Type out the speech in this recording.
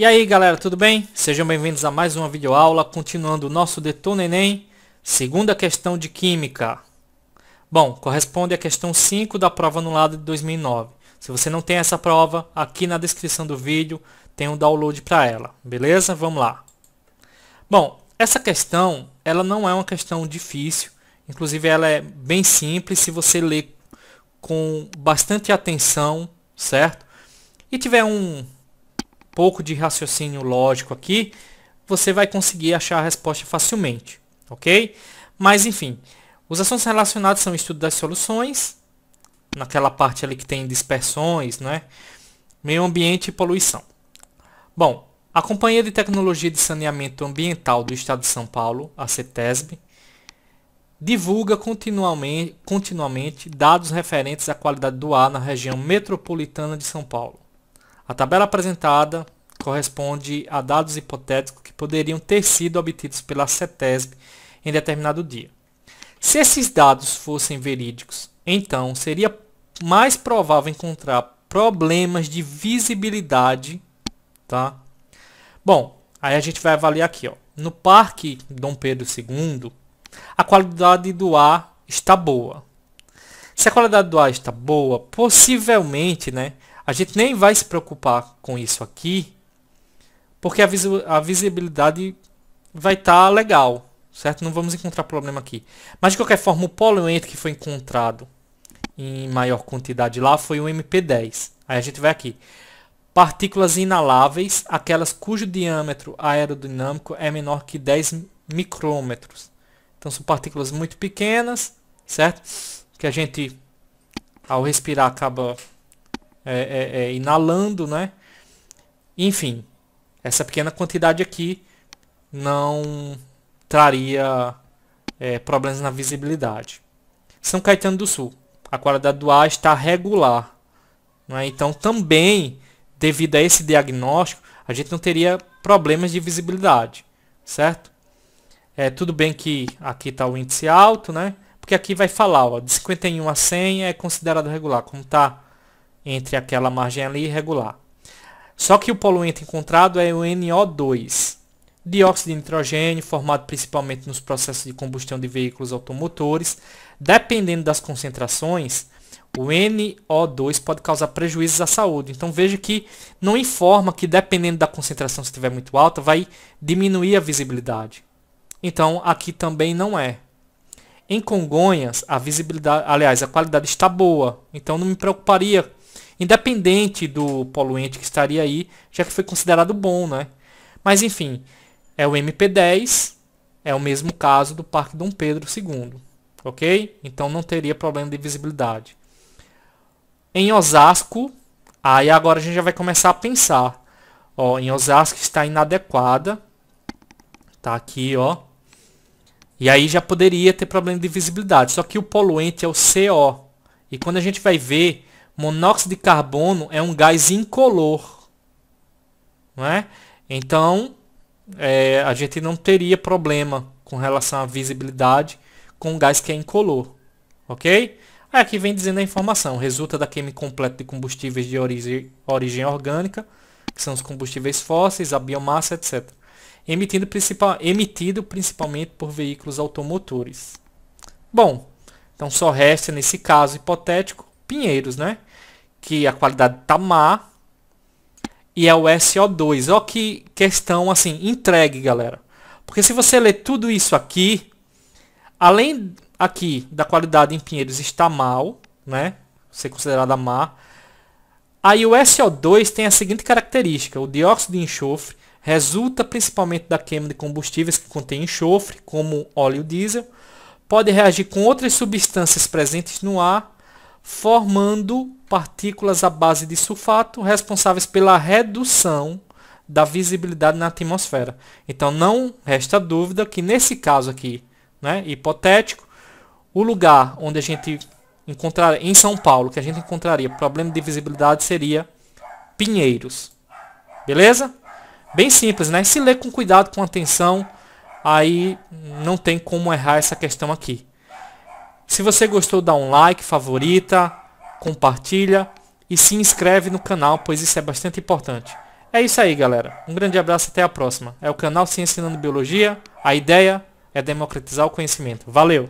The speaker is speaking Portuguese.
E aí galera, tudo bem? Sejam bem-vindos a mais uma videoaula, continuando o nosso Detona Enem, segunda questão de Química. Bom, corresponde à questão 5 da prova anulada de 2009. Se você não tem essa prova, aqui na descrição do vídeo tem um download para ela, beleza? Vamos lá. Bom, essa questão, ela não é uma questão difícil, inclusive ela é bem simples se você ler com bastante atenção, certo? E tiver um, pouco de raciocínio lógico aqui, você vai conseguir achar a resposta facilmente, ok? Mas enfim, os assuntos relacionados são o estudo das soluções, naquela parte ali que tem dispersões, né? meio ambiente e poluição. Bom, a Companhia de Tecnologia de Saneamento Ambiental do Estado de São Paulo, a CETESB, divulga continuamente, continuamente dados referentes à qualidade do ar na região metropolitana de São Paulo. A tabela apresentada corresponde a dados hipotéticos que poderiam ter sido obtidos pela CETESB em determinado dia. Se esses dados fossem verídicos, então seria mais provável encontrar problemas de visibilidade, tá? Bom, aí a gente vai avaliar aqui, ó. No Parque Dom Pedro II, a qualidade do ar está boa. Se a qualidade do ar está boa, possivelmente, né, a gente nem vai se preocupar com isso aqui, porque a, a visibilidade vai estar tá legal, certo? Não vamos encontrar problema aqui. Mas de qualquer forma, o poluente que foi encontrado em maior quantidade lá foi o MP10. Aí a gente vai aqui. Partículas inaláveis, aquelas cujo diâmetro aerodinâmico é menor que 10 micrômetros. Então são partículas muito pequenas, certo? Que a gente, ao respirar, acaba é, é, é, inalando, né? Enfim, essa pequena quantidade aqui não traria é, problemas na visibilidade. São Caetano do Sul, a qualidade do ar está regular. Né? Então, também, devido a esse diagnóstico, a gente não teria problemas de visibilidade, certo? É, tudo bem que aqui está o índice alto, né? Porque aqui vai falar, ó, de 51 a 100 é considerado regular. Como está entre aquela margem ali irregular. Só que o poluente encontrado é o NO2, dióxido de nitrogênio, formado principalmente nos processos de combustão de veículos automotores. Dependendo das concentrações, o NO2 pode causar prejuízos à saúde. Então veja que não informa que dependendo da concentração, se estiver muito alta, vai diminuir a visibilidade. Então aqui também não é. Em Congonhas, a visibilidade, aliás, a qualidade está boa. Então não me preocuparia independente do poluente que estaria aí, já que foi considerado bom, né? Mas enfim, é o MP10, é o mesmo caso do Parque Dom Pedro II, ok? Então não teria problema de visibilidade. Em Osasco, aí agora a gente já vai começar a pensar. Ó, em Osasco está inadequada, tá aqui, ó. E aí já poderia ter problema de visibilidade. Só que o poluente é o CO. E quando a gente vai ver Monóxido de carbono é um gás incolor. Não é? Então, é, a gente não teria problema com relação à visibilidade com um gás que é incolor. Ok? aqui vem dizendo a informação. Resulta da queima completa de combustíveis de origem, origem orgânica, que são os combustíveis fósseis, a biomassa, etc. Emitido, principal, emitido principalmente por veículos automotores. Bom, então só resta, nesse caso hipotético, Pinheiros, né? Que a qualidade tá má. E é o SO2. Ó que questão assim, entregue, galera. Porque se você ler tudo isso aqui, além aqui da qualidade em Pinheiros está mal, né? Ser considerada má. Aí o SO2 tem a seguinte característica: o dióxido de enxofre resulta principalmente da queima de combustíveis que contêm enxofre, como óleo diesel, pode reagir com outras substâncias presentes no ar formando partículas à base de sulfato responsáveis pela redução da visibilidade na atmosfera. Então não resta dúvida que nesse caso aqui, né, hipotético, o lugar onde a gente encontraria em São Paulo, que a gente encontraria problema de visibilidade seria Pinheiros. Beleza? Bem simples, né? Se ler com cuidado, com atenção, aí não tem como errar essa questão aqui. Se você gostou, dá um like, favorita, compartilha e se inscreve no canal, pois isso é bastante importante. É isso aí, galera. Um grande abraço até a próxima. É o canal Ciência Ensinando Biologia. A ideia é democratizar o conhecimento. Valeu!